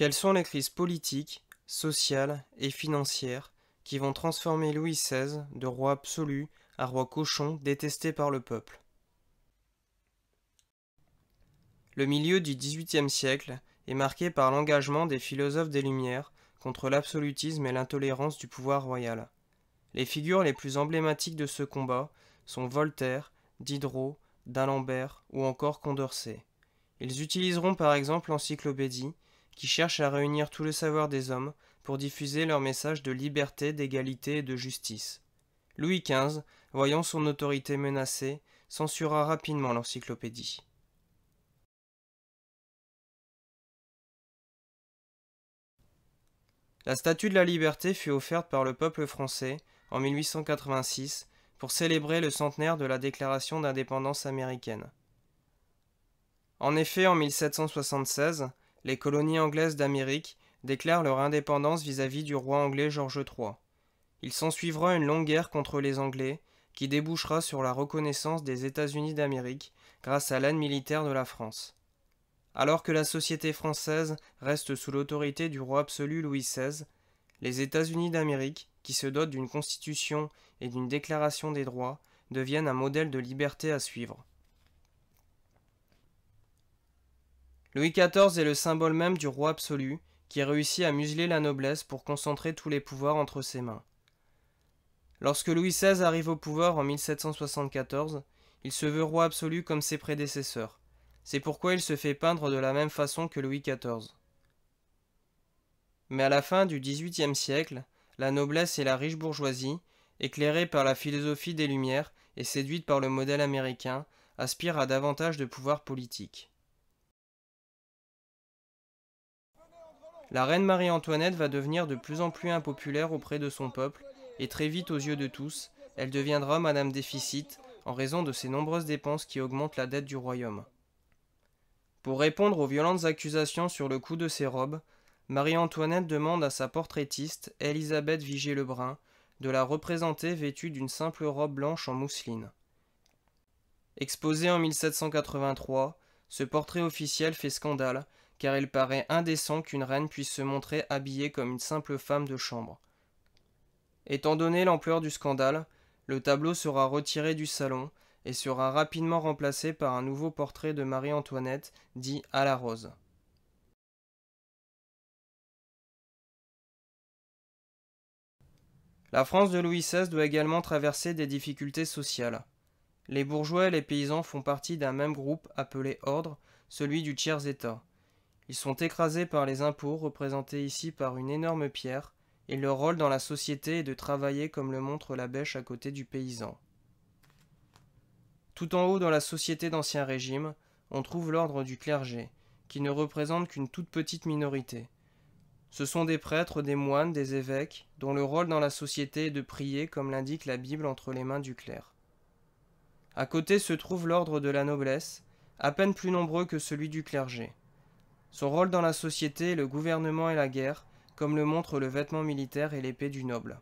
Quelles sont les crises politiques, sociales et financières qui vont transformer Louis XVI de roi absolu à roi cochon détesté par le peuple Le milieu du XVIIIe siècle est marqué par l'engagement des philosophes des Lumières contre l'absolutisme et l'intolérance du pouvoir royal. Les figures les plus emblématiques de ce combat sont Voltaire, Diderot, d'Alembert ou encore Condorcet. Ils utiliseront par exemple l'encyclopédie qui cherche à réunir tout le savoir des hommes pour diffuser leur message de liberté, d'égalité et de justice. Louis XV, voyant son autorité menacée, censura rapidement l'encyclopédie. La Statue de la Liberté fut offerte par le peuple français en 1886 pour célébrer le centenaire de la Déclaration d'indépendance américaine. En effet, en 1776, les colonies anglaises d'Amérique déclarent leur indépendance vis-à-vis du roi anglais George III. Il s'ensuivra une longue guerre contre les Anglais, qui débouchera sur la reconnaissance des États-Unis d'Amérique grâce à l'aide militaire de la France. Alors que la société française reste sous l'autorité du roi absolu Louis XVI, les États-Unis d'Amérique, qui se dotent d'une constitution et d'une déclaration des droits, deviennent un modèle de liberté à suivre. Louis XIV est le symbole même du roi absolu, qui réussit à museler la noblesse pour concentrer tous les pouvoirs entre ses mains. Lorsque Louis XVI arrive au pouvoir en 1774, il se veut roi absolu comme ses prédécesseurs. C'est pourquoi il se fait peindre de la même façon que Louis XIV. Mais à la fin du XVIIIe siècle, la noblesse et la riche bourgeoisie, éclairées par la philosophie des Lumières et séduites par le modèle américain, aspirent à davantage de pouvoir politique. la reine Marie-Antoinette va devenir de plus en plus impopulaire auprès de son peuple, et très vite aux yeux de tous, elle deviendra Madame Déficit en raison de ses nombreuses dépenses qui augmentent la dette du royaume. Pour répondre aux violentes accusations sur le coût de ses robes, Marie-Antoinette demande à sa portraitiste, Elisabeth Vigée-Lebrun, de la représenter vêtue d'une simple robe blanche en mousseline. Exposé en 1783, ce portrait officiel fait scandale car il paraît indécent qu'une reine puisse se montrer habillée comme une simple femme de chambre. Étant donné l'ampleur du scandale, le tableau sera retiré du salon et sera rapidement remplacé par un nouveau portrait de Marie-Antoinette dit à la rose. La France de Louis XVI doit également traverser des difficultés sociales. Les bourgeois et les paysans font partie d'un même groupe appelé ordre, celui du tiers-état. Ils sont écrasés par les impôts, représentés ici par une énorme pierre, et leur rôle dans la société est de travailler comme le montre la bêche à côté du paysan. Tout en haut dans la société d'Ancien Régime, on trouve l'ordre du clergé, qui ne représente qu'une toute petite minorité. Ce sont des prêtres, des moines, des évêques, dont le rôle dans la société est de prier, comme l'indique la Bible entre les mains du clerc. À côté se trouve l'ordre de la noblesse, à peine plus nombreux que celui du clergé. Son rôle dans la société, le gouvernement et la guerre, comme le montrent le vêtement militaire et l'épée du noble.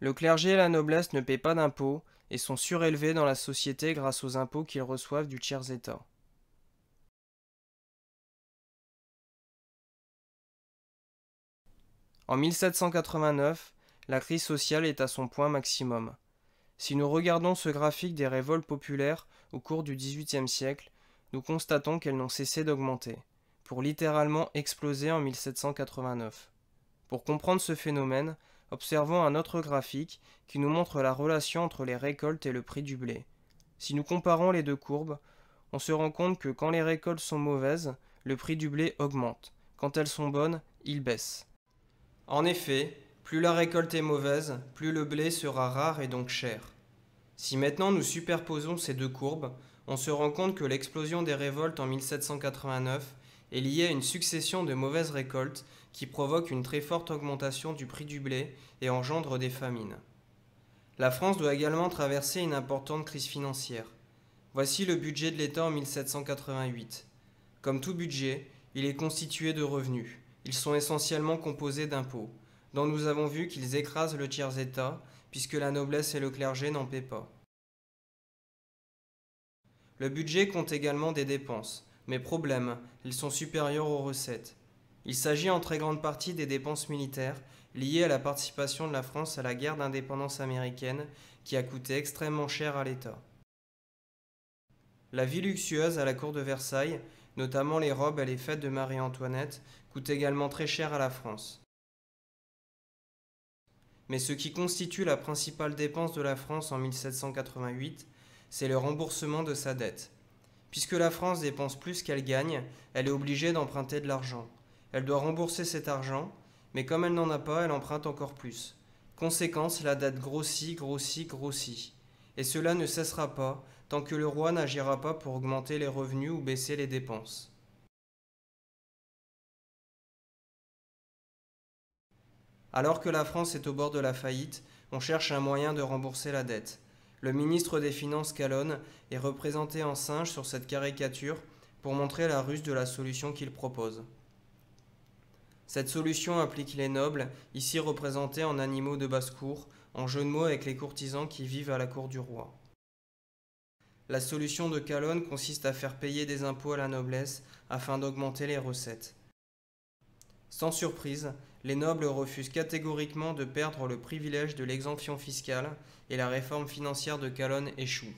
Le clergé et la noblesse ne paient pas d'impôts et sont surélevés dans la société grâce aux impôts qu'ils reçoivent du tiers-état. En 1789, la crise sociale est à son point maximum. Si nous regardons ce graphique des révoltes populaires au cours du XVIIIe siècle, nous constatons qu'elles n'ont cessé d'augmenter, pour littéralement exploser en 1789. Pour comprendre ce phénomène, observons un autre graphique qui nous montre la relation entre les récoltes et le prix du blé. Si nous comparons les deux courbes, on se rend compte que quand les récoltes sont mauvaises, le prix du blé augmente. Quand elles sont bonnes, il baisse. En effet, plus la récolte est mauvaise, plus le blé sera rare et donc cher. Si maintenant nous superposons ces deux courbes, on se rend compte que l'explosion des révoltes en 1789 est liée à une succession de mauvaises récoltes qui provoquent une très forte augmentation du prix du blé et engendre des famines. La France doit également traverser une importante crise financière. Voici le budget de l'État en 1788. Comme tout budget, il est constitué de revenus. Ils sont essentiellement composés d'impôts, dont nous avons vu qu'ils écrasent le tiers-État, puisque la noblesse et le clergé n'en paient pas. Le budget compte également des dépenses, mais problème, ils sont supérieurs aux recettes. Il s'agit en très grande partie des dépenses militaires liées à la participation de la France à la guerre d'indépendance américaine qui a coûté extrêmement cher à l'État. La vie luxueuse à la cour de Versailles, notamment les robes et les fêtes de Marie-Antoinette, coûte également très cher à la France. Mais ce qui constitue la principale dépense de la France en 1788, c'est le remboursement de sa dette. Puisque la France dépense plus qu'elle gagne, elle est obligée d'emprunter de l'argent. Elle doit rembourser cet argent, mais comme elle n'en a pas, elle emprunte encore plus. Conséquence, la dette grossit, grossit, grossit. Et cela ne cessera pas tant que le roi n'agira pas pour augmenter les revenus ou baisser les dépenses. Alors que la France est au bord de la faillite, on cherche un moyen de rembourser la dette. Le ministre des Finances Calonne est représenté en singe sur cette caricature pour montrer la ruse de la solution qu'il propose. Cette solution implique les nobles, ici représentés en animaux de basse-cour, en jeu de mots avec les courtisans qui vivent à la cour du roi. La solution de Calonne consiste à faire payer des impôts à la noblesse afin d'augmenter les recettes. Sans surprise, les nobles refusent catégoriquement de perdre le privilège de l'exemption fiscale et la réforme financière de Calonne échoue.